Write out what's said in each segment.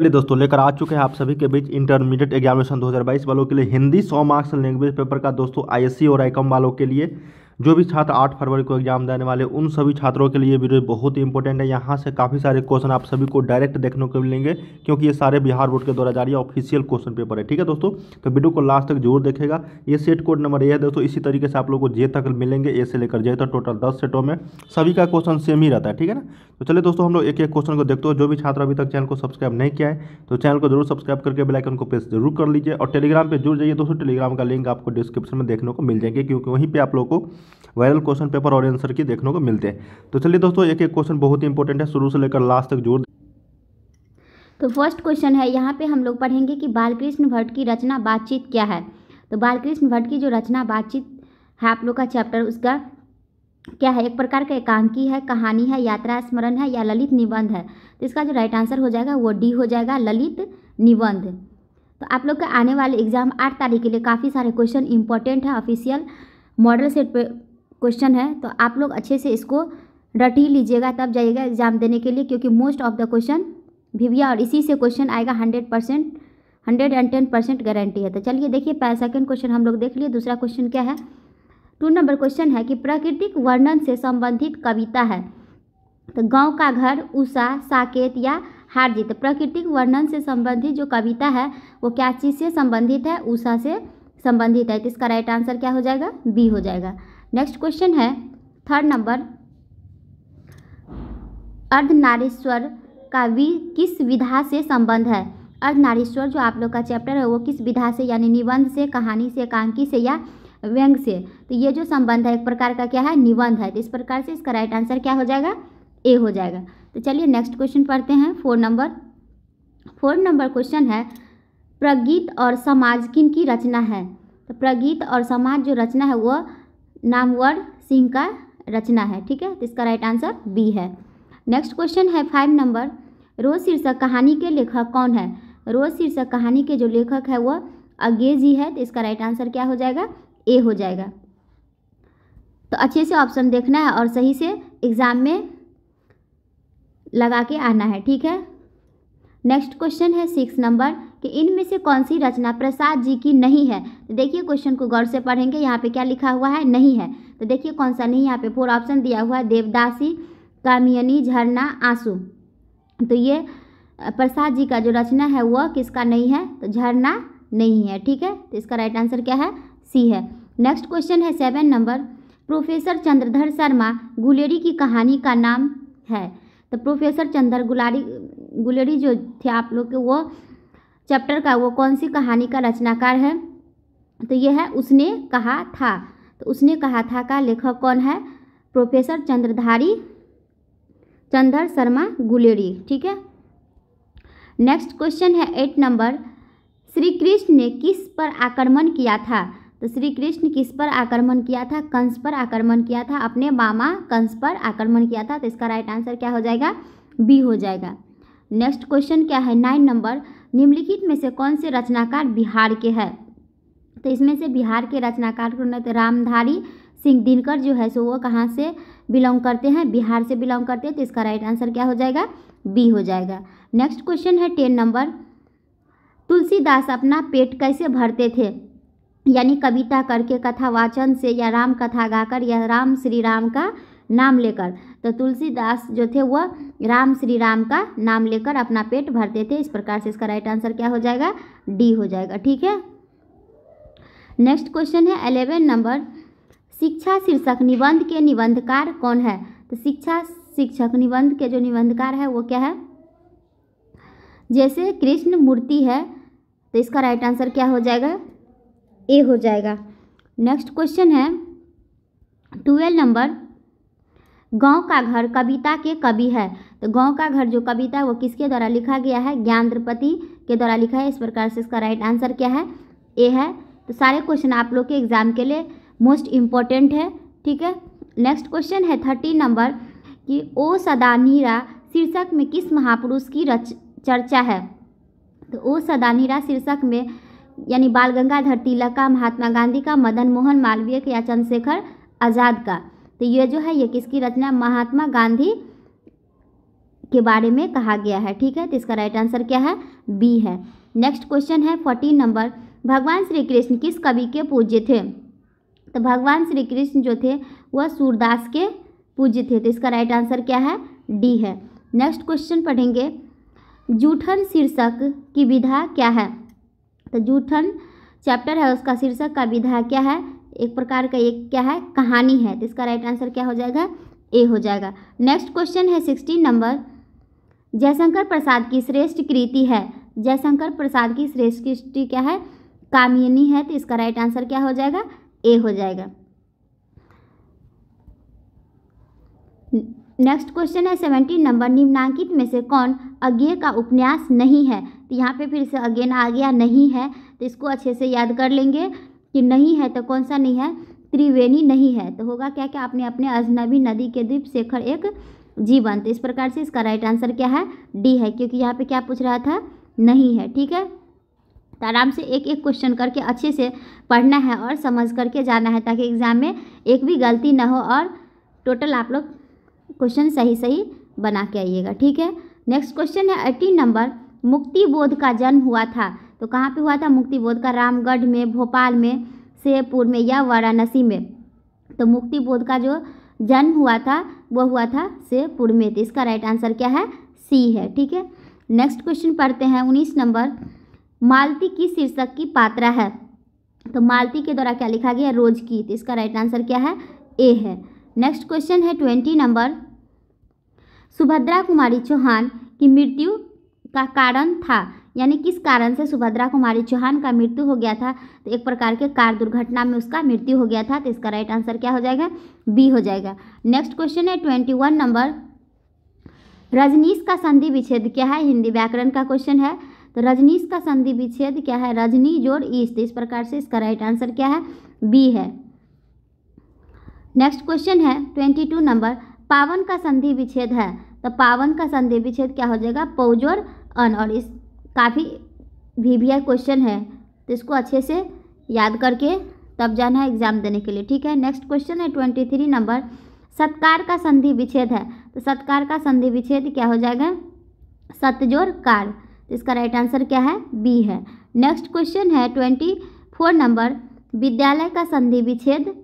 चलिए दोस्तों लेकर आ चुके हैं आप सभी के बीच इंटरमीडिएट एग्जामिनेशन 2022 वालों के लिए हिंदी 100 मार्क्स लैंग्वेज पेपर का दोस्तों आईएससी और आईकॉम वालों के लिए जो भी छात्र आठ फरवरी को एग्जाम देने वाले उन सभी छात्रों के लिए वीडियो बहुत ही इंपॉर्टेंट है यहाँ से काफ़ी सारे क्वेश्चन आप सभी को डायरेक्ट देखने को मिलेंगे क्योंकि ये सारे बिहार बोर्ड के द्वारा जारी ऑफिशियल क्वेश्चन पेपर है ठीक है दोस्तों तो वीडियो को लास्ट तक जरूर देखेगा ये सेट कोड नंबर ए है दोस्तों इसी तरीके से आप लोग को जे तक मिलेंगे ए से लेकर जे तक टोटल दस सेटों में सभी का क्वेश्चन सेम ही रहता है ठीक है ना तो चलिए दोस्तों हम लोग एक एक क्वेश्चन को देखते हो जो भी छात्र अभी तक चैनल को सब्सक्राइब नहीं किया है तो चैनल को जरूर सब्सक्राइब करके बेलाइकन को प्रेस जरूर कर लीजिए और टेलीग्राम पर जुड़ जाइए दोस्तों टेलीग्राम का लिंक आपको डिस्क्रिप्शन में देखने को मिल जाएंगे क्योंकि वहीं पर आप लोग को वायरल क्वेश्चन पेपर और आंसर की देखने को मिलते हैं तो चलिए दोस्तों एक एक क्वेश्चन बहुत ही इंपॉर्टेंट है शुरू से लेकर लास्ट तक जोर तो फर्स्ट क्वेश्चन है यहाँ पे हम लोग पढ़ेंगे कि बालकृष्ण भट्ट की रचना बातचीत क्या है तो बालकृष्ण भट्ट की जो रचना बातचीत है आप लोग का चैप्टर उसका क्या है एक प्रकार का एकांकी है कहानी है यात्रा स्मरण है या ललित निबंध है तो इसका जो राइट आंसर हो जाएगा वो डी हो जाएगा ललित निबंध तो आप लोग का आने वाले एग्जाम आठ तारीख के लिए काफ़ी सारे क्वेश्चन इंपॉर्टेंट है ऑफिशियल मॉडल सेट पे क्वेश्चन है तो आप लोग अच्छे से इसको रटी लीजिएगा तब जाइएगा एग्ज़ाम देने के लिए क्योंकि मोस्ट ऑफ द क्वेश्चन भिविया और इसी से क्वेश्चन आएगा hundred percent hundred and ten percent guarantee है तो चलिए देखिए सेकेंड क्वेश्चन हम लोग देख लिए दूसरा क्वेश्चन क्या है टू नंबर क्वेश्चन है कि प्राकृतिक वर्णन से संबंधित कविता है तो गाँव का घर उषा साकेत या हार जीत तो प्राकृतिक वर्णन से संबंधित जो कविता है वो क्या चीज़ से संबंधित है उषा से संबंधित है तो इसका राइट आंसर क्या हो जाएगा बी हो जाएगा नेक्स्ट क्वेश्चन है थर्ड नंबर अर्धनारेश्वर का भी किस विधा से संबंध है अर्धनारेश्वर जो आप लोग का चैप्टर है वो किस विधा से यानी निबंध से कहानी से कांकी से या व्यंग से तो ये जो संबंध है एक प्रकार का क्या है निबंध है तो इस प्रकार से इसका राइट आंसर क्या हो जाएगा ए हो जाएगा तो चलिए नेक्स्ट क्वेश्चन पढ़ते हैं four number four number question है प्रगीत और समाज किन की रचना है तो प्रगीत और समाज जो रचना है वह नामवर सिंह का रचना है ठीक है तो इसका राइट आंसर बी है नेक्स्ट क्वेश्चन है फाइव नंबर रोज शीर्षक कहानी के लेखक कौन है रोज शीर्षक कहानी के जो लेखक है वह अगे जी है तो इसका राइट आंसर क्या हो जाएगा ए हो जाएगा तो अच्छे से ऑप्शन देखना है और सही से एग्ज़ाम में लगा के आना है ठीक है नेक्स्ट क्वेश्चन है सिक्स नंबर कि इनमें से कौन सी रचना प्रसाद जी की नहीं है तो देखिए क्वेश्चन को गौर से पढ़ेंगे यहाँ पे क्या लिखा हुआ है नहीं है तो देखिए कौन सा नहीं यहाँ पे फोर ऑप्शन दिया हुआ है देवदासी कामियनी झरना आंसू तो ये प्रसाद जी का जो रचना है वह किसका नहीं है तो झरना नहीं है ठीक है तो इसका राइट आंसर क्या है सी है नेक्स्ट क्वेश्चन है seven number professor Chandradhar Sharma Guleri की कहानी का नाम है तो प्रोफेसर चंद्र गुलारी गुलेरी जो थे आप लोग के वो चैप्टर का वो कौन सी कहानी का रचनाकार है तो यह है उसने कहा था तो उसने कहा था का लेखक कौन है प्रोफेसर चंद्रधारी चंद्र शर्मा गुलेरी ठीक है नेक्स्ट क्वेश्चन है एट नंबर श्री कृष्ण ने किस पर आक्रमण किया था तो श्री कृष्ण किस पर आक्रमण किया था कंस पर आक्रमण किया था अपने मामा कंस पर आक्रमण किया था तो इसका राइट आंसर क्या हो जाएगा बी हो जाएगा नेक्स्ट क्वेश्चन क्या है नाइन नंबर निम्नलिखित में से कौन से रचनाकार बिहार के हैं तो इसमें से बिहार के रचनाकार तो रामधारी सिंह दिनकर जो है सो वो कहाँ से बिलोंग करते हैं बिहार से बिलोंग करते हैं तो इसका राइट आंसर क्या हो जाएगा बी हो जाएगा नेक्स्ट क्वेश्चन है टेन नंबर तुलसीदास अपना पेट कैसे भरते थे यानी कविता करके कथा वाचन से या राम कथा गाकर या राम श्री राम का नाम लेकर तो तुलसीदास जो थे वह राम श्री राम का नाम लेकर अपना पेट भरते थे इस प्रकार से इसका राइट आंसर क्या हो जाएगा डी हो जाएगा ठीक है नेक्स्ट क्वेश्चन है अलेवन नंबर शिक्षा शीर्षक निबंध के निबंधकार कौन है तो शिक्षा शिक्षक निबंध के जो निबंधकार है वो क्या है जैसे कृष्ण मूर्ति है तो इसका राइट आंसर क्या हो जाएगा ए हो जाएगा नेक्स्ट क्वेश्चन है ट्वेल्व नंबर गांव का घर कविता के कवि है तो गांव का घर जो कविता है वो किसके द्वारा लिखा गया है ज्ञान के द्वारा लिखा है इस प्रकार से इसका राइट आंसर क्या है ए है तो सारे क्वेश्चन आप लोग के एग्जाम के लिए मोस्ट इम्पॉर्टेंट है ठीक है नेक्स्ट क्वेश्चन है थर्टी नंबर कि ओ सदा नीरा शीर्षक में किस महापुरुष की रच चर्चा है तो ओ सदा नीरा शीर्षक में यानी बाल गंगाधर तिलक का महात्मा गांधी का मदन मोहन मालवीय का या चंद्रशेखर आज़ाद का तो ये जो है ये किसकी रचना महात्मा गांधी के बारे में कहा गया है ठीक है तो इसका राइट आंसर क्या है बी है नेक्स्ट क्वेश्चन है फोर्टीन नंबर भगवान श्री कृष्ण किस कवि के पूज्य थे तो भगवान श्री कृष्ण जो थे वह सूरदास के पूज्य थे तो इसका राइट आंसर क्या है डी है नेक्स्ट क्वेश्चन पढ़ेंगे जूठन शीर्षक की विधा क्या है तो जूठन चैप्टर है उसका शीर्षक का विधा क्या है एक प्रकार का एक क्या है कहानी है तो इसका राइट आंसर क्या हो जाएगा ए हो जाएगा नेक्स्ट क्वेश्चन है सिक्सटीन नंबर जयशंकर प्रसाद की श्रेष्ठ कृति है जयशंकर प्रसाद की श्रेष्ठ कृति क्या है कामिनी है तो इसका राइट आंसर क्या हो जाएगा ए हो जाएगा नेक्स्ट क्वेश्चन है सेवेंटीन नंबर निम्नांकित में से कौन अज्ञे का उपन्यास नहीं है तो यहाँ पे फिर से अगेन आ गया नहीं है तो इसको अच्छे से याद कर लेंगे कि नहीं है तो कौन सा नहीं है त्रिवेणी नहीं है तो होगा क्या क्या आपने अपने अजनबी नदी के द्वीप शेखर एक जीवन तो इस प्रकार से इसका राइट आंसर क्या है डी है क्योंकि यहाँ पे क्या पूछ रहा था नहीं है ठीक है तो आराम से एक एक क्वेश्चन करके अच्छे से पढ़ना है और समझ करके जाना है ताकि एग्ज़ाम में एक भी गलती ना हो और टोटल आप लोग क्वेश्चन सही सही बना के आइएगा ठीक है नेक्स्ट क्वेश्चन है एटीन नंबर मुक्ति बोध का जन्म हुआ था तो कहाँ पे हुआ था मुक्तिबोध का रामगढ़ में भोपाल में शेरपुर में या वाराणसी में तो मुक्तिबोध का जो जन्म हुआ था वो हुआ था शेरपुर में तो इसका राइट आंसर क्या है सी है ठीक है नेक्स्ट क्वेश्चन पढ़ते हैं उन्नीस नंबर मालती की शीर्षक की पात्रा है तो मालती के द्वारा क्या लिखा गया रोज की तो इसका राइट आंसर क्या है ए है नेक्स्ट क्वेश्चन है ट्वेंटी नंबर सुभद्रा कुमारी चौहान की मृत्यु का कारण था यानी किस कारण से सुभद्रा कुमारी चौहान का मृत्यु हो गया था तो एक प्रकार के कार दुर्घटना में उसका मृत्यु हो गया था तो इसका राइट आंसर क्या हो जाएगा बी हो जाएगा नेक्स्ट क्वेश्चन है ट्वेंटी वन नंबर रजनीश का संधि विच्छेद क्या है हिंदी व्याकरण का क्वेश्चन है तो रजनीश का संधि विच्छेद क्या है रजनी जोड़ ईस्ट इस प्रकार से इसका राइट आंसर क्या है बी है नेक्स्ट क्वेश्चन है ट्वेंटी टू नंबर पावन का संधि विच्छेद है तो पावन का संधि विच्छेद क्या हो जाएगा पौजोर अन और इस काफ़ी वी वी आई क्वेश्चन है तो इसको अच्छे से याद करके तब जाना है एग्ज़ाम देने के लिए ठीक है नेक्स्ट क्वेश्चन है ट्वेंटी थ्री नंबर सत्कार का संधि विच्छेद है तो सत्कार का संधि विच्छेद क्या हो जाएगा सतजोर कार तो इसका राइट आंसर क्या है बी है नेक्स्ट क्वेश्चन है ट्वेंटी फोर नंबर विद्यालय का संधि विच्छेद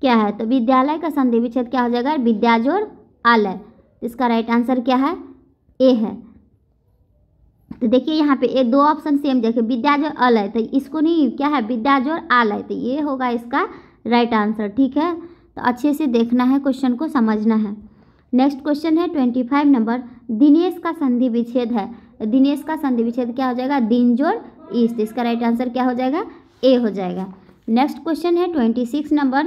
क्या है तो विद्यालय का संधि विच्छेद क्या हो जाएगा विद्याजोर आलय इसका राइट आंसर क्या है ए है तो देखिए यहाँ पे एक दो ऑप्शन सेम देखिए विद्याजोर अलय तो इसको नहीं क्या है विद्याजोर आलय तो ये होगा इसका राइट आंसर ठीक है तो अच्छे से देखना है क्वेश्चन को समझना है नेक्स्ट क्वेश्चन है ट्वेंटी फाइव नंबर दिनेश का संधि विच्छेद है दिनेश का संधि विच्छेद क्या हो जाएगा दिनजोर ईस्ट इसका राइट आंसर क्या हो जाएगा ए हो जाएगा नेक्स्ट क्वेश्चन है ट्वेंटी सिक्स नंबर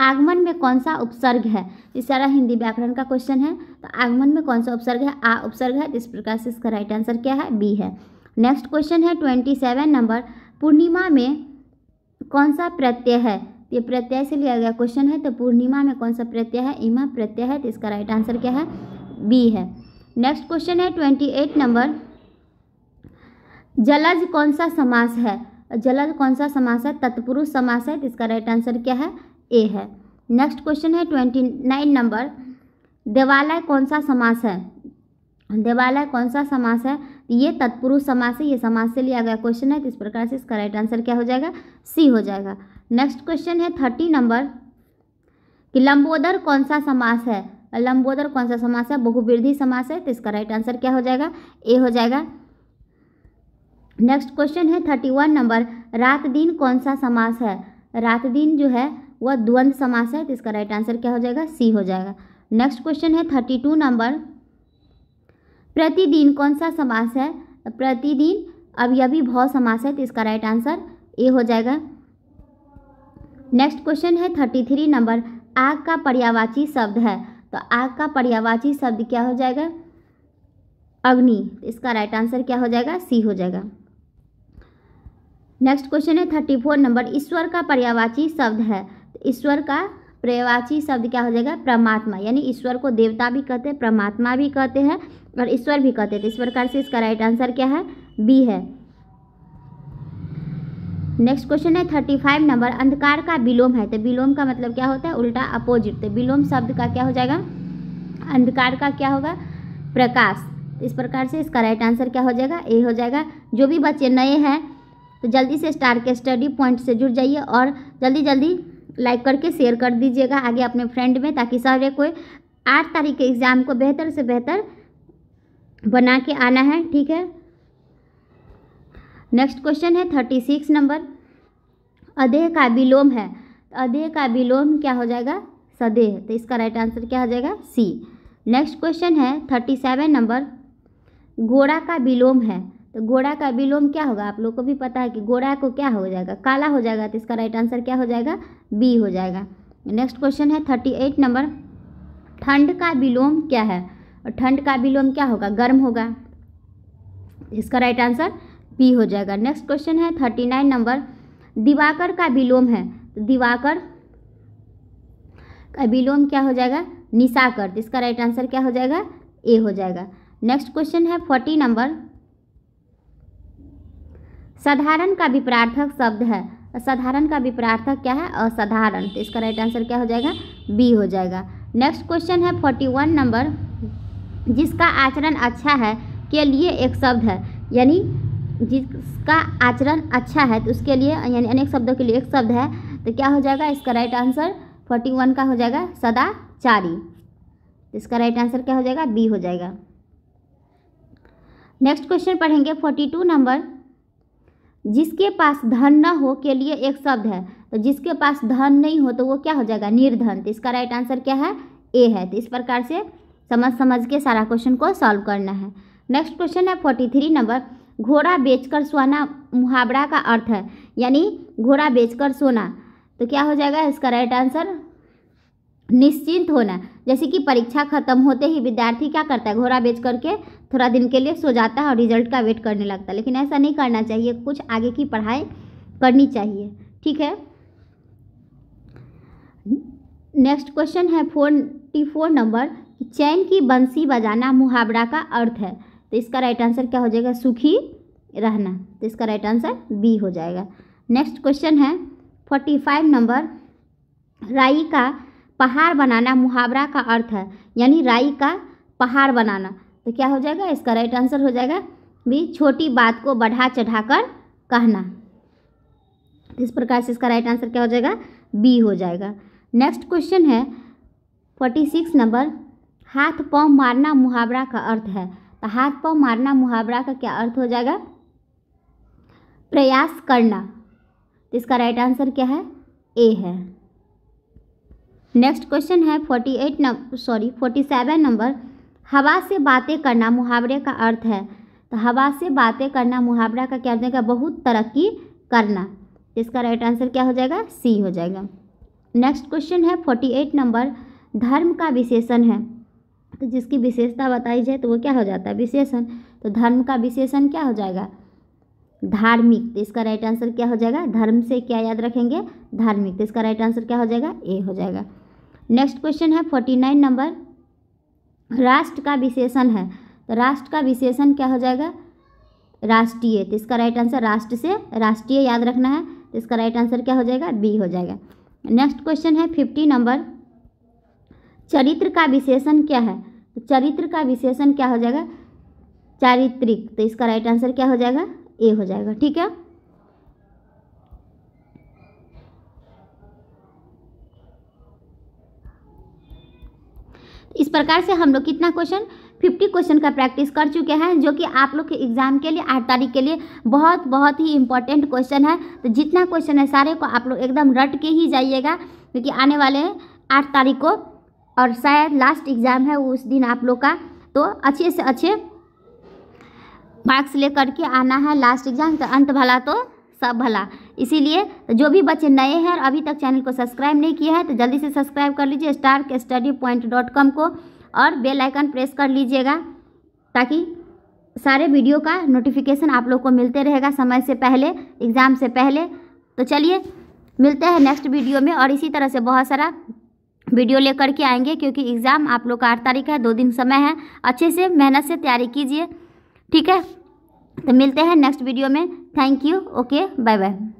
आगमन में कौन सा उपसर्ग है ये सारा हिंदी व्याकरण का क्वेश्चन है तो आगमन में कौन सा उपसर्ग है आ उपसर्ग है इस प्रकार से इसका राइट आंसर क्या है बी है नेक्स्ट क्वेश्चन है ट्वेंटी सेवन नंबर पूर्णिमा में कौन सा प्रत्यय है ये प्रत्यय से लिया गया क्वेश्चन है तो पूर्णिमा में कौन सा प्रत्यय है इमा प्रत्यय है तो इसका राइट आंसर क्या है बी है नेक्स्ट क्वेश्चन है ट्वेंटी एट नंबर जलज कौन सा समास है जलज कौन सा समास है तत्पुरुष समास है तो इसका राइट आंसर क्या है ए है नेक्स्ट क्वेश्चन है ट्वेंटी नाइन नंबर देवालय कौन सा समास है देवालय कौन सा समास है ये तत्पुरुष समास है ये समास से लिया गया क्वेश्चन है तो इस प्रकार से इसका राइट आंसर क्या हो जाएगा सी हो जाएगा नेक्स्ट क्वेश्चन है थर्टी नंबर कि लंबोदर कौन सा समास है लंबोदर कौन सा समास है बहुवृद्धि समास है तो इसका राइट आंसर क्या हो जाएगा ए हो जाएगा नेक्स्ट क्वेश्चन है थर्टी वन नंबर रात दिन कौन सा समास है रात दिन जो है वह द्वंद्व समास है तो इसका राइट आंसर क्या हो जाएगा सी हो जाएगा नेक्स्ट क्वेश्चन है थर्टी टू नंबर प्रतिदिन कौन सा समास है प्रतिदिन अब यह भी भाव समास है तो इसका राइट आंसर ए हो जाएगा नेक्स्ट क्वेश्चन है थर्टी थ्री नंबर आग का पर्यावाची शब्द है तो आग का पर्यावाची शब्द क्या हो जाएगा अग्नि तो इसका राइट आंसर क्या हो जाएगा सी हो जाएगा नेक्स्ट क्वेश्चन है थर्टी फोर नंबर ईश्वर का पर्यावाची शब्द है ईश्वर का पर्यवाची शब्द क्या हो जाएगा परमात्मा यानी ईश्वर को देवता भी कहते हैं परमात्मा भी कहते हैं और ईश्वर भी कहते हैं तो इस प्रकार से इसका राइट आंसर क्या है बी है नेक्स्ट क्वेश्चन है थर्टी फाइव नंबर अंधकार का विलोम है तो विलोम का मतलब क्या होता है उल्टा अपोजिट तो विलोम शब्द का क्या हो जाएगा अंधकार का क्या होगा प्रकाश तो इस प्रकार से इसका राइट आंसर क्या हो जाएगा ए हो जाएगा जो भी बच्चे नए हैं तो जल्दी से स्टार के स्टडी पॉइंट से जुड़ जाइए और जल्दी जल्दी लाइक करके शेयर कर दीजिएगा आगे अपने फ्रेंड में ताकि सारे कोई आठ तारीख के एग्ज़ाम को बेहतर से बेहतर बना के आना है ठीक है नेक्स्ट क्वेश्चन है थर्टी सिक्स नंबर अधेह का विलोम है अधेह का विलोम क्या हो जाएगा सदेह तो इसका राइट आंसर क्या हो जाएगा सी नेक्स्ट क्वेश्चन है थर्टी सेवन नंबर घोड़ा का विलोम है तो घोड़ा का विलोम क्या होगा आप लोग को भी पता है कि घोड़ा को क्या हो जाएगा काला हो जाएगा तो इसका राइट आंसर क्या हो जाएगा बी हो जाएगा नेक्स्ट क्वेश्चन है थर्टी एट नंबर ठंड का विलोम क्या है और ठंड का विलोम क्या होगा गर्म होगा इसका राइट आंसर बी हो जाएगा नेक्स्ट क्वेश्चन है थर्टी नाइन नंबर दिवाकर का विलोम है तो दिवाकर का विलोम क्या हो जाएगा निशाकर तो इसका राइट आंसर क्या हो जाएगा ए हो जाएगा नेक्स्ट क्वेश्चन है फोर्टी नंबर साधारण का विपरार्थक शब्द है साधारण का विपरार्थक क्या है असाधारण तो इसका राइट आंसर क्या हो जाएगा बी हो जाएगा नेक्स्ट क्वेश्चन है फोर्टी वन नंबर जिसका आचरण अच्छा है के लिए एक शब्द है यानी जिसका आचरण अच्छा है तो उसके लिए यानी अनेक शब्दों के लिए एक शब्द है तो क्या हो जाएगा इसका राइट आंसर फोर्टी वन का हो जाएगा सदाचारी तो इसका राइट आंसर क्या हो जाएगा बी हो जाएगा नेक्स्ट क्वेश्चन पढ़ेंगे फोर्टी टू नंबर जिसके पास धन न हो के लिए एक शब्द है तो जिसके पास धन नहीं हो तो वो क्या हो जाएगा निर्धन तो इसका राइट आंसर क्या है ए है तो इस प्रकार से समझ समझ के सारा क्वेश्चन को सॉल्व करना है नेक्स्ट क्वेश्चन है फोर्टी थ्री नंबर घोड़ा बेचकर सोना मुहावरा का अर्थ है यानी घोड़ा बेचकर सोना तो क्या हो जाएगा इसका राइट आंसर निश्चिंत होना जैसे कि परीक्षा खत्म होते ही विद्यार्थी क्या करता है घोड़ा बेच करके थोड़ा दिन के लिए सो जाता है और रिजल्ट का वेट करने लगता है लेकिन ऐसा नहीं करना चाहिए कुछ आगे की पढ़ाई करनी चाहिए ठीक है नेक्स्ट क्वेश्चन है फोर्टी फोर नंबर चैन की बंसी बजाना मुहावरा का अर्थ है तो इसका राइट आंसर क्या हो जाएगा सुखी रहना तो इसका राइट आंसर बी हो जाएगा नेक्स्ट क्वेश्चन है फोर्टी फाइव नंबर राई का पहाड़ बनाना मुहावरा का अर्थ है यानी राई का पहाड़ बनाना तो क्या हो जाएगा इसका राइट आंसर हो जाएगा भी छोटी बात को बढ़ा चढ़ा कर कहना तो इस प्रकार से इसका राइट आंसर क्या हो जाएगा बी हो जाएगा नेक्स्ट क्वेश्चन है फोर्टी सिक्स नंबर हाथ पाँव मारना मुहावरा का अर्थ है तो हाथ पाँव मारना मुहावरा का क्या अर्थ हो जाएगा प्रयास करना तो इसका राइट आंसर क्या है ए है नेक्स्ट क्वेश्चन है forty eight number sorry forty seven number हवा से बातें करना मुहावरे का अर्थ है तो हवा से बातें करना मुहावरा का क्या हो जाएगा बहुत तरक्की करना इसका राइट आंसर क्या हो जाएगा सी हो जाएगा नेक्स्ट क्वेश्चन है फोर्टी एट नंबर धर्म का विशेषण है तो जिसकी विशेषता बताई जाए तो वो क्या हो जाता है विशेषण तो धर्म का विशेषण क्या हो जाएगा धार्मिक तो इसका राइट आंसर क्या हो जाएगा धर्म से क्या याद रखेंगे धार्मिक तो इसका राइट आंसर क्या हो जाएगा ए हो जाएगा नेक्स्ट क्वेश्चन है फोर्टी नाइन नंबर राष्ट्र का विशेषण है तो राष्ट्र का विशेषण क्या हो जाएगा राष्ट्रीय तो इसका राइट आंसर राष्ट्र से राष्ट्रीय याद रखना है तो इसका राइट आंसर क्या हो जाएगा बी हो जाएगा नेक्स्ट क्वेश्चन है फिफ्टी नंबर चरित्र का विशेषण क्या है तो चरित्र का विशेषण क्या हो जाएगा चारित्रिक तो इसका राइट आंसर क्या हो जाएगा ए हो जाएगा ठीक है इस प्रकार से हम लोग कितना क्वेश्चन फिफ्टी क्वेश्चन का प्रैक्टिस कर चुके हैं जो कि आप लोग के एग्ज़ाम के लिए आठ तारीख के लिए बहुत बहुत ही इंपॉर्टेंट क्वेश्चन है तो जितना क्वेश्चन है सारे को आप लोग एकदम रट के ही जाइएगा क्योंकि आने वाले आठ तारीख को और शायद लास्ट एग्ज़ाम है उस दिन आप लोग का तो अच्छे से अच्छे मार्क्स लेकर के आना है लास्ट एग्ज़ाम तो अंत भला तो सब भला इसीलिए जो भी बच्चे नए हैं और अभी तक चैनल को सब्सक्राइब नहीं किया है तो जल्दी से सब्सक्राइब कर लीजिए star study point dot com को और बेल आइकन प्रेस कर लीजिएगा ताकि सारे वीडियो का नोटिफिकेशन आप लोग को मिलते रहेगा समय से पहले एग्ज़ाम से पहले तो चलिए मिलते हैं नेक्स्ट वीडियो में और इसी तरह से बहुत सारा वीडियो लेकर के आएंगे क्योंकि एग्ज़ाम आप लोग का आठ तारीख है दो दिन समय है अच्छे से मेहनत से तैयारी कीजिए ठीक है तो मिलते हैं नेक्स्ट वीडियो में thank you okay bye bye